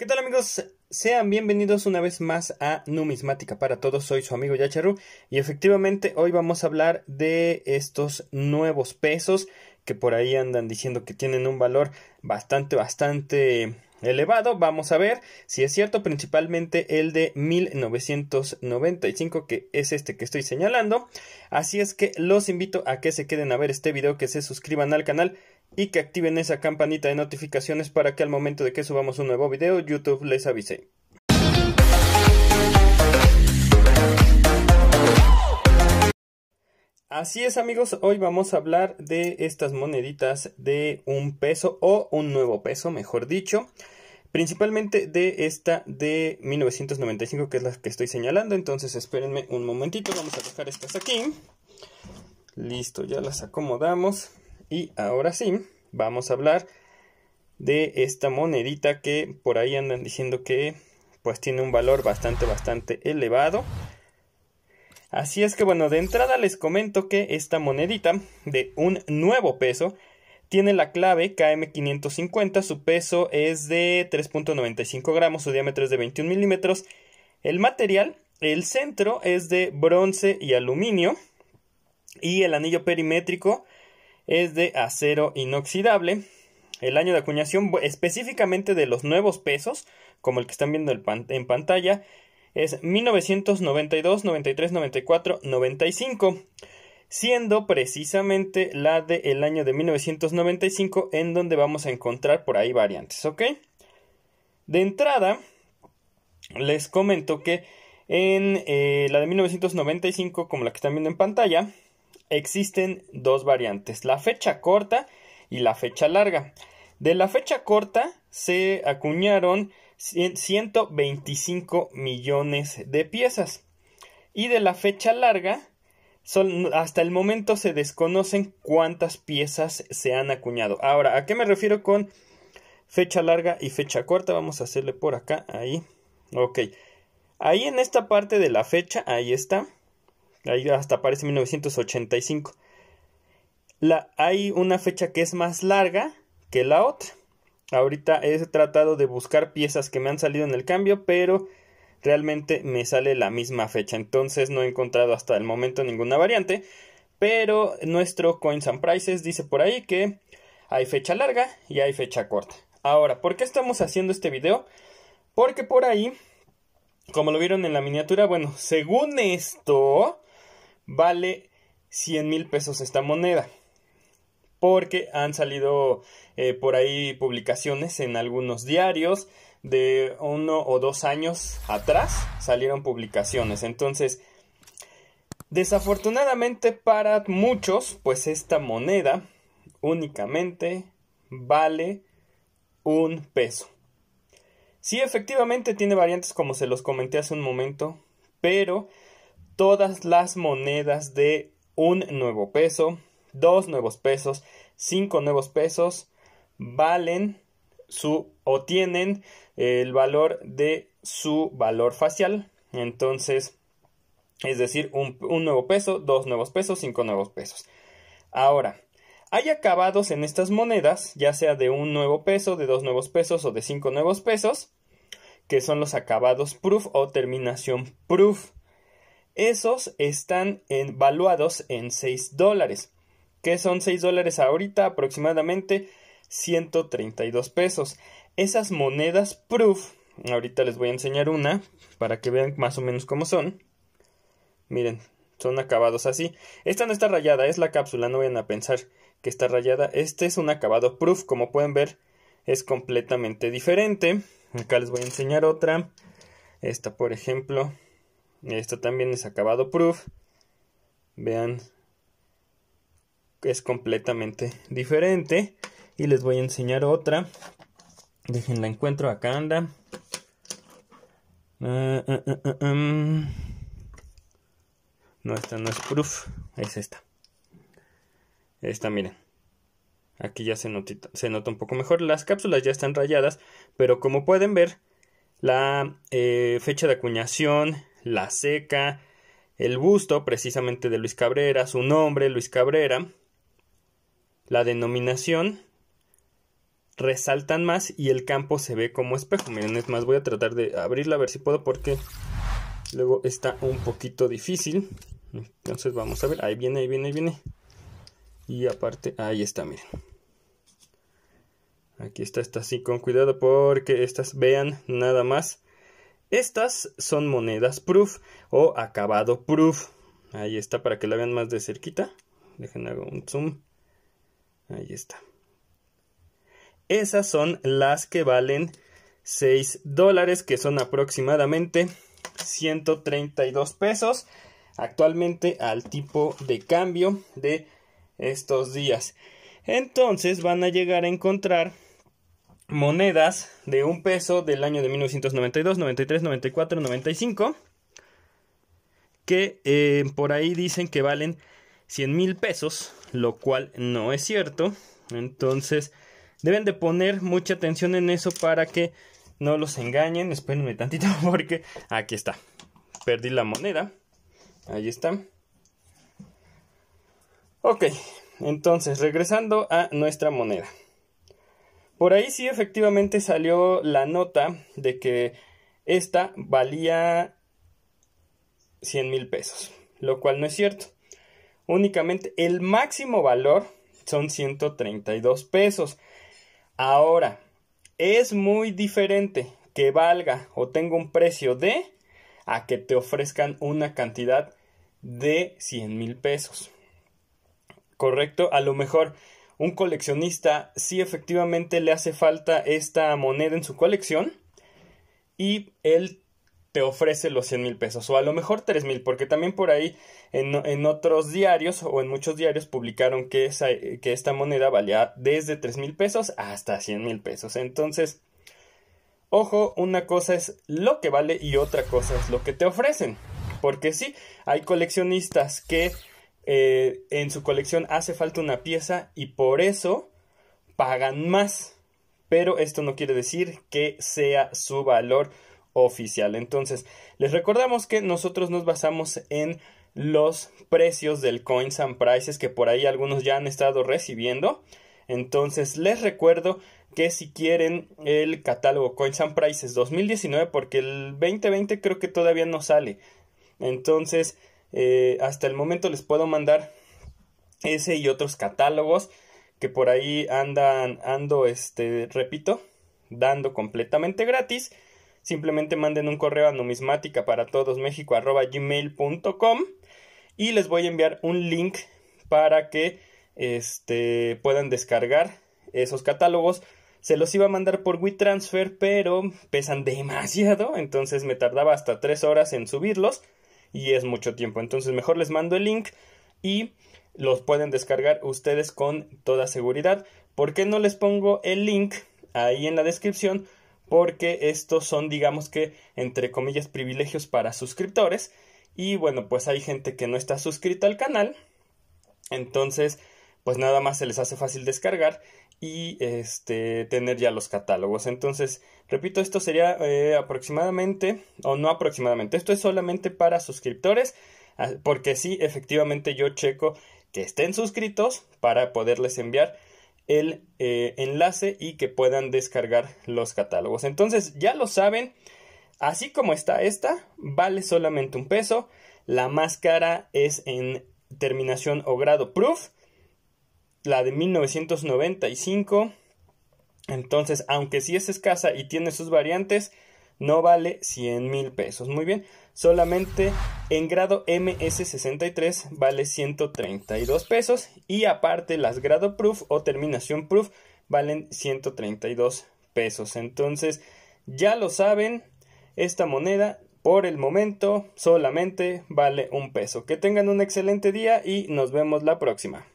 ¿Qué tal amigos? Sean bienvenidos una vez más a Numismática para Todos. Soy su amigo Yacharu y efectivamente hoy vamos a hablar de estos nuevos pesos que por ahí andan diciendo que tienen un valor bastante, bastante elevado. Vamos a ver si es cierto, principalmente el de 1995, que es este que estoy señalando. Así es que los invito a que se queden a ver este video, que se suscriban al canal y que activen esa campanita de notificaciones para que al momento de que subamos un nuevo video YouTube les avise. Así es amigos, hoy vamos a hablar de estas moneditas de un peso o un nuevo peso, mejor dicho. Principalmente de esta de 1995 que es la que estoy señalando, entonces espérenme un momentito, vamos a dejar estas aquí. Listo, ya las acomodamos. Y ahora sí, vamos a hablar de esta monedita que por ahí andan diciendo que pues tiene un valor bastante bastante elevado. Así es que bueno, de entrada les comento que esta monedita de un nuevo peso tiene la clave KM550, su peso es de 3.95 gramos, su diámetro es de 21 milímetros. El material, el centro es de bronce y aluminio y el anillo perimétrico es de acero inoxidable. El año de acuñación específicamente de los nuevos pesos, como el que están viendo en pantalla, es 1992, 93, 94, 95, siendo precisamente la del el año de 1995 en donde vamos a encontrar por ahí variantes, ¿ok? De entrada, les comento que en eh, la de 1995, como la que están viendo en pantalla, existen dos variantes, la fecha corta y la fecha larga. De la fecha corta se acuñaron 125 millones de piezas y de la fecha larga son, hasta el momento se desconocen cuántas piezas se han acuñado. Ahora, ¿a qué me refiero con fecha larga y fecha corta? Vamos a hacerle por acá, ahí. Ok. Ahí en esta parte de la fecha, ahí está Ahí hasta aparece 1985. La, hay una fecha que es más larga que la otra. Ahorita he tratado de buscar piezas que me han salido en el cambio, pero realmente me sale la misma fecha. Entonces no he encontrado hasta el momento ninguna variante. Pero nuestro Coins and Prices dice por ahí que hay fecha larga y hay fecha corta. Ahora, ¿por qué estamos haciendo este video? Porque por ahí, como lo vieron en la miniatura, bueno, según esto, vale 100 mil pesos esta moneda. Porque han salido eh, por ahí publicaciones en algunos diarios de uno o dos años atrás salieron publicaciones. Entonces, desafortunadamente para muchos, pues esta moneda únicamente vale un peso. Sí, efectivamente tiene variantes como se los comenté hace un momento, pero todas las monedas de un nuevo peso, dos nuevos pesos, cinco nuevos pesos valen su o tienen el valor de su valor facial. Entonces, es decir, un, un nuevo peso, dos nuevos pesos, cinco nuevos pesos. Ahora, hay acabados en estas monedas, ya sea de un nuevo peso, de dos nuevos pesos o de cinco nuevos pesos, que son los acabados proof o terminación proof. Esos están valuados en 6 dólares. que son 6 dólares ahorita? Aproximadamente 132 pesos. Esas monedas proof, ahorita les voy a enseñar una para que vean más o menos cómo son. Miren, son acabados así. Esta no está rayada, es la cápsula, no vayan a pensar que está rayada. Este es un acabado proof, como pueden ver, es completamente diferente. Acá les voy a enseñar otra. Esta, por ejemplo, esto también es acabado proof. Vean, es completamente diferente. Y les voy a enseñar otra. la encuentro, acá anda. Ah, ah, ah, no, esta no es proof, es esta. Esta, miren. Aquí ya se, se nota un poco mejor. Las cápsulas ya están rayadas, pero como pueden ver, la eh, fecha de acuñación, la Seca, el busto precisamente de Luis Cabrera, su nombre Luis Cabrera, la denominación resaltan más y el campo se ve como espejo. Miren, es más, voy a tratar de abrirla a ver si puedo porque luego está un poquito difícil. Entonces vamos a ver, ahí viene, ahí viene, ahí viene. Y aparte, ahí está, miren. Aquí está, está así con cuidado porque estas, vean nada más estas son monedas proof o acabado proof. Ahí está para que la vean más de cerquita. Dejen hago un zoom. Ahí está. Esas son las que valen 6 dólares, que son aproximadamente 132 pesos actualmente al tipo de cambio de estos días. Entonces van a llegar a encontrar monedas de un peso del año de 1992, 93, 94, 95, que eh, por ahí dicen que valen 100 mil pesos, lo cual no es cierto. Entonces, deben de poner mucha atención en eso para que no los engañen. Espérenme tantito porque aquí está. Perdí la moneda. Ahí está. Ok, entonces regresando a nuestra moneda. Por ahí sí efectivamente salió la nota de que esta valía 100 mil pesos, lo cual no es cierto. Únicamente el máximo valor son 132 pesos. Ahora, es muy diferente que valga o tenga un precio de a que te ofrezcan una cantidad de 100 mil pesos. ¿Correcto? A lo mejor un coleccionista si efectivamente le hace falta esta moneda en su colección y él te ofrece los 100 mil pesos o a lo mejor 3 mil porque también por ahí en, otros diarios o en muchos diarios publicaron que, que esta moneda valía desde 3 mil pesos hasta 100 mil pesos entonces ojo una cosa es lo que vale y otra cosa es lo que te ofrecen porque sí hay coleccionistas que eh, en su colección hace falta una pieza y por eso pagan más. Pero esto no quiere decir que sea su valor oficial. Entonces, les recordamos que nosotros nos basamos en los precios del Coins and Prices que por ahí algunos ya han estado recibiendo. Entonces, les recuerdo que si quieren el catálogo Coins and Prices 2019, porque el 2020 creo que todavía no sale. Entonces, eh, hasta el momento les puedo mandar ese y otros catálogos que por ahí andan, ando, este, repito, dando completamente gratis. Simplemente manden un correo a numismática para todos México arroba com y les voy a enviar un link para que este, puedan descargar esos catálogos. Se los iba a mandar por WeTransfer, pero pesan demasiado, entonces me tardaba hasta tres horas en subirlos y es mucho tiempo. Entonces mejor les mando el link y los pueden descargar ustedes con toda seguridad. ¿Por qué no les pongo el link ahí en la descripción? Porque estos son, digamos que, entre comillas, privilegios para suscriptores. Y bueno, pues hay gente que no está suscrita al canal. Entonces, pues nada más se les hace fácil descargar y este, tener ya los catálogos. Entonces, repito, esto sería eh, aproximadamente, o no aproximadamente, esto es solamente para suscriptores, ah, porque sí, efectivamente yo checo que estén suscritos para poderles enviar el eh, enlace y que puedan descargar los catálogos. Entonces, ya lo saben, así como está esta, vale solamente un peso. La máscara es en terminación o grado proof la de 1995. Entonces, aunque sí es escasa y tiene sus variantes, no vale 100 mil pesos. Muy bien, solamente en grado MS63 vale 132 pesos y aparte las grado proof o terminación proof valen 132 pesos. Entonces, ya lo saben, esta moneda por el momento solamente vale un peso. Que tengan un excelente día y nos vemos la próxima.